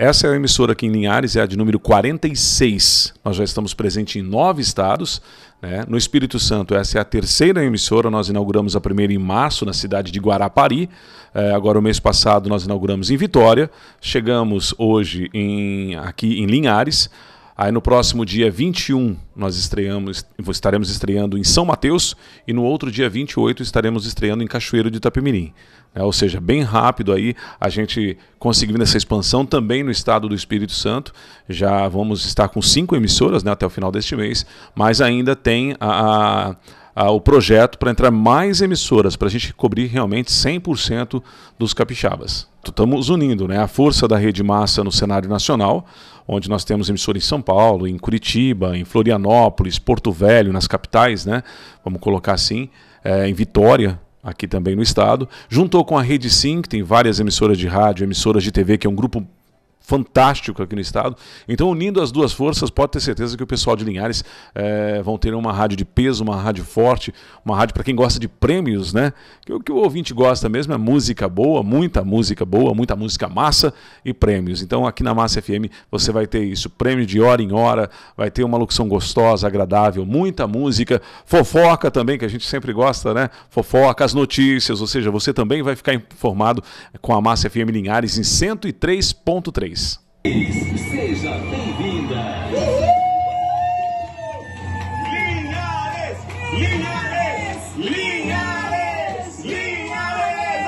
Essa é a emissora aqui em Linhares, é a de número 46. Nós já estamos presentes em nove estados. Né? No Espírito Santo, essa é a terceira emissora. Nós inauguramos a primeira em março, na cidade de Guarapari. É, agora, o mês passado, nós inauguramos em Vitória. Chegamos hoje em, aqui em Linhares. Aí no próximo dia 21 nós estreamos, estaremos estreando em São Mateus e no outro dia 28 estaremos estreando em Cachoeiro de Itapemirim. É, ou seja, bem rápido aí a gente conseguindo essa expansão também no estado do Espírito Santo. Já vamos estar com cinco emissoras né, até o final deste mês, mas ainda tem a, a ah, o projeto para entrar mais emissoras, para a gente cobrir realmente 100% dos capixabas. Estamos unindo né, a força da rede massa no cenário nacional, onde nós temos emissoras em São Paulo, em Curitiba, em Florianópolis, Porto Velho, nas capitais, né, vamos colocar assim, é, em Vitória, aqui também no estado, juntou com a Rede Sim, que tem várias emissoras de rádio, emissoras de TV, que é um grupo fantástico aqui no estado. Então, unindo as duas forças, pode ter certeza que o pessoal de Linhares é, vão ter uma rádio de peso, uma rádio forte, uma rádio para quem gosta de prêmios, né? Que o que o ouvinte gosta mesmo é música boa, muita música boa, muita música massa e prêmios. Então, aqui na Massa FM você vai ter isso, prêmio de hora em hora, vai ter uma locução gostosa, agradável, muita música, fofoca também, que a gente sempre gosta, né? Fofoca, as notícias, ou seja, você também vai ficar informado com a Massa FM Linhares em 103.3. Seja bem-vinda. Linhares! Linhares! Linhares! Linhares!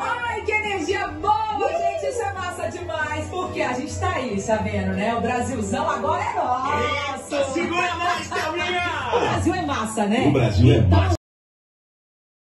Ai, que energia boa, gente! Isso é massa demais, porque a gente tá aí, sabendo, tá né? O Brasilzão agora é nosso! segura nós, Thelminha! O Brasil é massa, né? O Brasil é então, é massa.